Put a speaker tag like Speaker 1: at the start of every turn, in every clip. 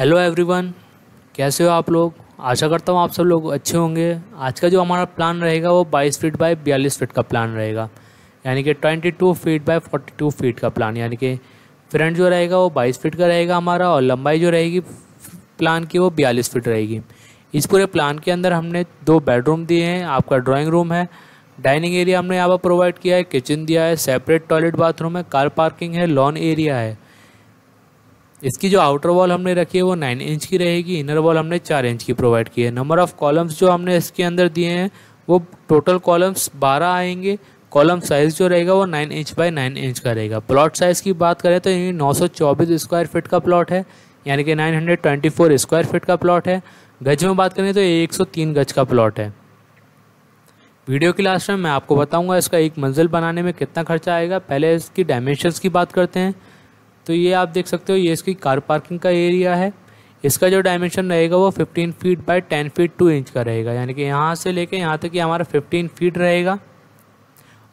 Speaker 1: hello everyone कैसे हो आप लोग आशा करता हूँ आप सब लोग अच्छे होंगे आज का जो हमारा प्लान रहेगा वो 22 फीट बाय 42 फीट का प्लान रहेगा यानी कि 22 फीट बाय 42 फीट का प्लान यानी कि फ्रंट जो रहेगा वो 22 फीट का रहेगा हमारा और लंबाई जो रहेगी प्लान की वो 42 फीट रहेगी इस पूरे प्लान के अंदर हमने दो बेडरूम दिए हैं आपका ड्राॅइंग रूम है डाइनिंग एरिया हमने यहाँ पर प्रोवाइड किया है किचन दिया है सेपरेट टॉयलेट बाथरूम है कार पार्किंग है लॉन एरिया है इसकी जो आउटर वॉल हमने रखी है वो नाइन इंच की रहेगी इनर वॉल हमने चार इंच की प्रोवाइड की है नंबर ऑफ़ कॉलम्स जो हमने इसके अंदर दिए हैं वो टोटल कॉलम्स बारह आएंगे कॉलम साइज़ जो रहेगा वो nine inch by nine inch का रहेगा प्लॉट साइज़ की बात करें तो ये नौ स्क्वायर फिट का प्लॉट है यानी कि फोर स्क्वायर फिट का प्लॉट है गज में बात करें तो ये तीन गज का प्लॉट है वीडियो के लास्ट में मैं आपको बताऊंगा इसका एक मंजिल बनाने में कितना खर्चा आएगा पहले इसकी डायमेंशंस की बात करते हैं तो ये आप देख सकते हो ये इसकी कार पार्किंग का एरिया है इसका जो डायमेंशन रहेगा वो 15 फीट बाय 10 फीट 2 इंच का रहेगा यानी कि यहाँ से लेके यहाँ तक ये हमारा 15 फीट रहेगा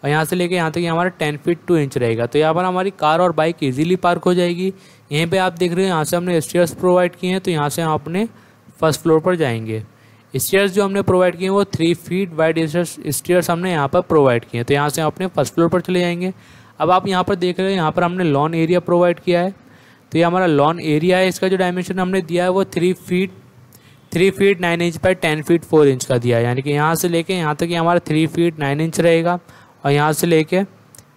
Speaker 1: और यहाँ से लेके यहाँ तक ये हमारा 10 फीट 2 इंच रहेगा तो यहाँ पर हमारी कार और बाइक इजीली पार्क हो जाएगी यहीं पे आप देख रहे हो यहाँ से हमने स्टेयर्स प्रोवाइड किए हैं तो यहाँ से हम अपने फर्स्ट फ्लोर पर जाएंगे स्टेयर्स जो हमने प्रोवाइड किए हैं वो थ्री फीट वाइड स्टेयर्स हमने यहाँ पर प्रोवाइड किए हैं तो यहाँ से हम अपने फर्स्ट फ्लोर पर चले जाएंगे अब आप यहाँ पर देख रहे हैं यहाँ पर हमने लॉन एरिया प्रोवाइड किया है तो ये हमारा लॉन एरिया है इसका जो डायमेंशन हमने दिया है वो three feet three feet nine inch by ten feet four inch का दिया है यानी कि यहाँ से लेके यहाँ तक ये हमारा थ्री फीट नाइन इंच रहेगा और यहाँ से लेके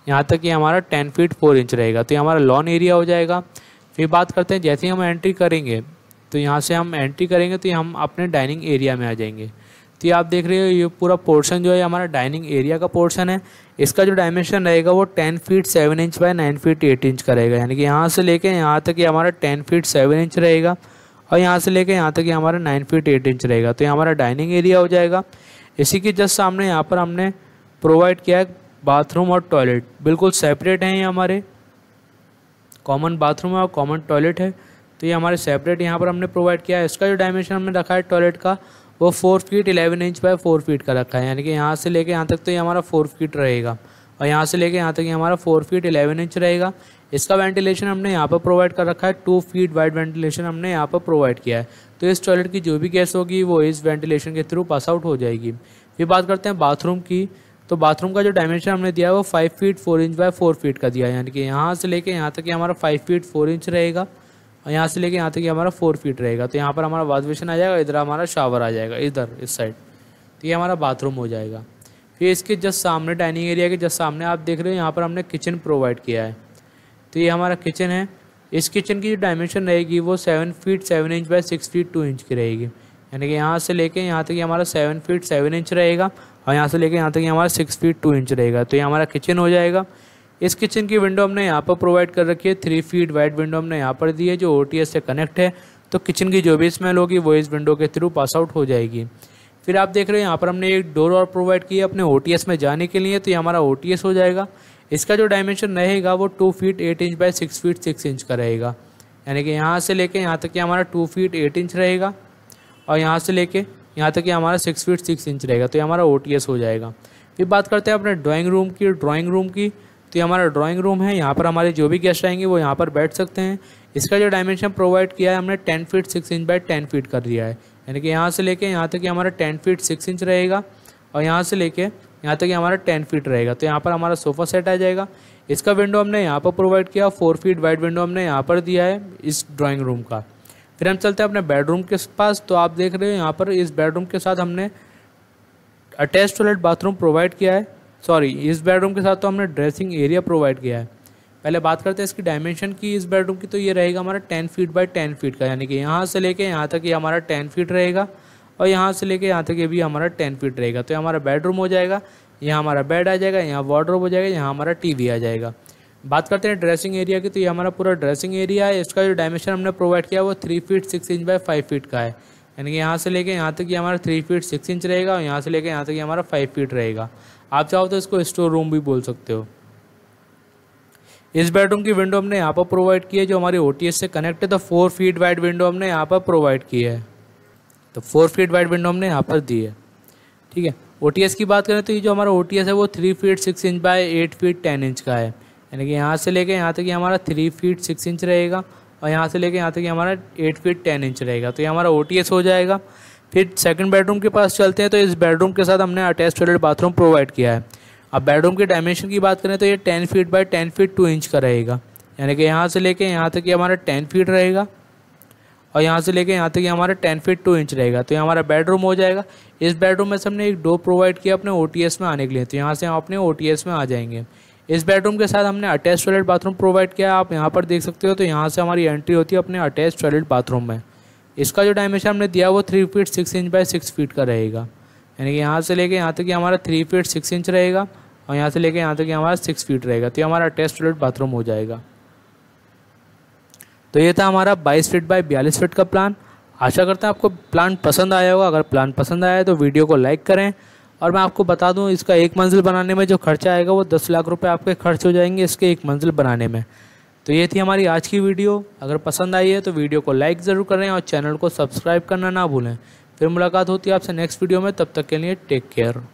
Speaker 1: यहाँ तक ये हमारा टेन फीट फोर इंच रहेगा तो ये हमारा लॉन एरिया हो जाएगा फिर बात करते हैं जैसे ही हम एंट्री करेंगे तो यहाँ से हम एंट्री करेंगे तो हम अपने डाइनिंग एरिया में आ जाएंगे तो ये आप देख रहे हो ये पूरा पोर्शन जो है हमारा डाइनिंग एरिया का पोर्शन है इसका जो डायमेंशन रहेगा वो ten feet seven inch by nine feet eight inch का रहेगा यानी कि यहाँ से लेके यहाँ तक ये हमारा टेन फीट सेवन इंच रहेगा और यहाँ से लेके यहाँ तक ये हमारा नाइन फीट एट इंच रहेगा तो ये हमारा डाइनिंग एरिया हो जाएगा इसी के जस्ट सामने यहाँ पर हमने प्रोवाइड किया है बाथरूम और टॉयलेट बिल्कुल सेपरेट हैं ये हमारे कॉमन बाथरूम है और कॉमन टॉयलेट है तो ये हमारे सेपरेट यहाँ पर हमने प्रोवाइड किया है इसका जो डायमेंशन हमने रखा है टॉयलेट का वो four feet eleven inch by four feet का रखा है यानी कि यहाँ से लेके यहाँ तक तो ये हमारा फोर फीट रहेगा और यहाँ से लेके यहाँ तक ये हमारा फोर फीट इलेवन इंच रहेगा इसका वेंटिलेशन हमने यहाँ पर प्रोवाइड कर रखा है टू फीट वाइड वेंटिलेशन हमने यहाँ पर प्रोवाइड किया है तो इस टॉयलेट की जो भी गैस होगी वो इस वेंटिलेशन के थ्रू पास आउट हो जाएगी फिर बात करते हैं बाथरूम की तो बाथरूम का जो डायमेंशन हमने दिया है वो five feet four inch by four feet का दिया है यानी कि यहाँ से लेके यहाँ तक ये हमारा फाइव फीट फोर इंच रहेगा और यहाँ से लेके यहाँ तक ये हमारा फोर फीट रहेगा तो यहाँ पर हमारा वाश बेसन आ जाएगा इधर हमारा शावर आ जाएगा इधर इस साइड तो ये हमारा बाथरूम हो जाएगा फिर तो इसके जस्ट सामने डाइनिंग एरिया के जस्ट सामने आप देख रहे हो यहाँ पर हमने किचन प्रोवाइड किया है तो ये हमारा किचन है इस किचन की जो डायमेंशन रहेगी वो seven feet seven inch by six feet two inch की रहेगी यानी कि यहाँ से लेके यहाँ तक ये हमारा सेवन फीट सेवन इंच रहेगा और यहाँ से लेके यहाँ तक ये हमारा सिक्स फीट टू इंच रहेगा तो ये हमारा किचन हो जाएगा इस किचन की विंडो हमने यहाँ पर प्रोवाइड कर रखी है थ्री फीट वाइड विंडो हमने यहाँ पर दी है जो ओ से कनेक्ट है तो किचन की जो भी स्मेल होगी वो इस विंडो के थ्रू पास आउट हो जाएगी फिर आप देख रहे हैं यहाँ पर हमने एक डोर और प्रोवाइड किया अपने ओ में जाने के लिए तो ये हमारा ओ हो जाएगा इसका जो डायमेंशन रहेगा वो two feet eight inch by six feet six inch का रहेगा यानी कि यहाँ से लेके यहाँ तक कि हमारा टू फीट एट इंच रहेगा और यहाँ से लेके यहाँ तक कि हमारा सिक्स फीट सिक्स इंच रहेगा तो ये हमारा ओ हो जाएगा फिर बात करते हैं अपने ड्राॅइंग रूम की ड्राॅइंग रूम की तो ये हमारा ड्राइंग रूम है यहाँ पर हमारे जो भी गेस्ट आएंगे वो यहाँ पर बैठ सकते हैं इसका जो डायमेंशन प्रोवाइड किया है हमने ten feet six inch by ten feet कर दिया है यानी कि यहाँ से लेके यहाँ तक कि हमारा टेन फीट सिक्स इंच रहेगा और यहाँ से लेके यहाँ तक कि हमारा टेन फीट रहेगा तो यहाँ पर हमारा सोफ़ा सेट आ जाएगा इसका विंडो हमने यहाँ पर प्रोवाइड किया फोर फीट वाइड विंडो हमने यहाँ पर दिया है इस ड्राॅइंग रूम का फिर हम चलते हैं अपने बेडरूम के पास तो आप देख रहे हो यहाँ पर इस बेडरूम के साथ हमने अटैच टॉयलेट बाथरूम प्रोवाइड किया है सॉरी इस बेडरूम के साथ तो हमने ड्रेसिंग एरिया प्रोवाइड किया है पहले बात करते हैं इसकी डायमेंशन की इस बेडरूम की तो ये रहेगा हमारा ten feet by ten feet का यानी कि यहाँ से लेके यहाँ तक ये हमारा टेन फीट रहेगा और यहाँ से लेके यहाँ तक ये भी हमारा टेन फीट रहेगा तो हमारा बेडरूम हो जाएगा यहाँ हमारा बेड आ जाएगा यहाँ वार्ड्रोब हो जाएगा यहाँ हमारा टी आ जाएगा बात करते हैं ड्रेसिंग एरिया की तो ये हमारा पूरा ड्रेसिंग एरिया है इसका जो डायमेंशन हमने प्रोवाइड किया वो three feet six inch by five feet का है यानी कि यहाँ से लेके यहाँ तक ये हमारा थ्री फीट सिक्स इंच रहेगा और यहाँ से लेके यहाँ तक ये हमारा फाइव फीट रहेगा आप चाहो तो इसको स्टोर रूम भी बोल सकते हो इस बेडरूम की विंडो हमने यहाँ पर प्रोवाइड की है जो हमारी ओ से कनेक्ट है तो फोर फीट वाइड विंडो हमने यहाँ पर प्रोवाइड की है तो फोर फीट वाइड विंडो हमने यहाँ पर दी है ठीक है ओ की बात करें तो ये जो हमारा ओ है वो three feet six inch by eight feet ten inch का है यानी कि यहाँ से लेके यहाँ तक ये हमारा थ्री फीट सिक्स इंच रहेगा और यहाँ से लेके यहाँ तक ये हमारा एट फीट टेन इंच रहेगा तो ये हमारा ओ हो जाएगा फिर सेकंड बेडरूम के पास चलते हैं तो इस बेडरूम के साथ हमने अटैच टॉयलेट बाथरूम प्रोवाइड किया है अब बेडरूम के डायमेंशन की बात करें तो ये ten feet by ten feet two inch का रहेगा यानी कि यहाँ से लेके यहाँ तक ये हमारा टेन फीट रहेगा और यहाँ से लेके यहाँ तक ये हमारा टेन फीट टू इंच रहेगा तो ये हमारा बेडरूम हो जाएगा इस बेडरूम में से हमने एक डोर प्रोवाइड किया अपने ओ में आने के लिए तो यहाँ से हम अपने ओ में आ जाएंगे इस बेडरूम के साथ हमने अटैच टॉयलेट बाथरूम प्रोवाइड किया आप यहाँ पर देख सकते हो तो यहाँ से हमारी एंट्री होती है अपने अटैच टॉयलेट बाथरूम में इसका जो डायमेंशन हमने दिया वो three feet six inch by six feet का रहेगा यानी कि यहाँ से लेके यहाँ तक कि हमारा थ्री फीट सिक्स इंच रहेगा और यहाँ से लेके यहाँ तक कि हमारा सिक्स फीट रहेगा तो ये हमारा अटैच टॉयलेट बाथरूम हो जाएगा तो ये था हमारा बाईस फीट बाय बयालीस फीट का प्लान आशा करते हैं आपको प्लान पसंद आया होगा अगर प्लान पसंद आया तो वीडियो को लाइक करें और मैं आपको बता दूँ इसका एक मंजिल बनाने में जो खर्चा आएगा वो दस लाख रुपये आपके खर्च हो जाएंगे इसके एक मंजिल बनाने में तो ये थी हमारी आज की वीडियो अगर पसंद आई है तो वीडियो को लाइक ज़रूर करें और चैनल को सब्सक्राइब करना ना भूलें फिर मुलाकात होती है आपसे नेक्स्ट वीडियो में तब तक के लिए टेक केयर